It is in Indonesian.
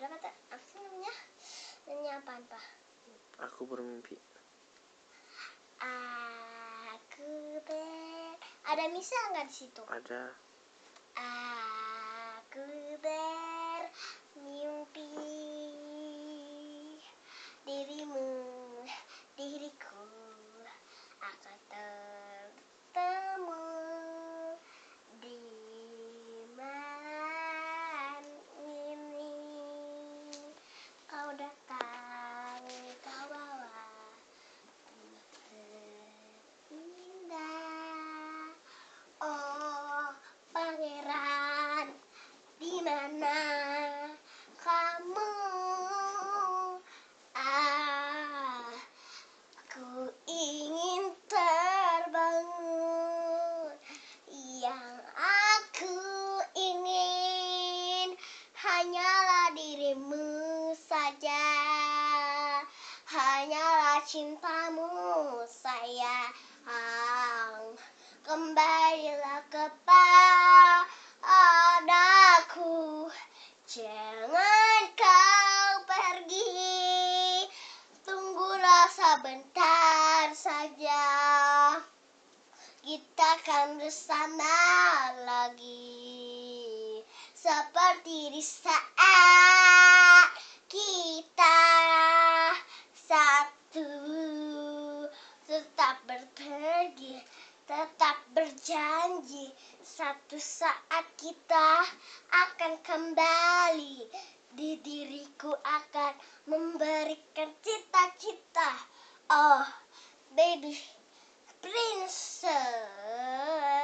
berapa tak apa sih namanya namanya apa? apa? aku bermimpi aku ber ada misa nggak di situ ada aku ber kamu? aku ingin terbangun yang aku ingin hanyalah dirimu saja, hanyalah cintamu saya Kembalilah kepada Jangan kau pergi, tunggulah sebentar saja. Kita akan bersama lagi, seperti di saat kita satu tetap berpergi tetap berjanji satu saat kita akan kembali di diriku akan memberikan cita-cita oh baby princess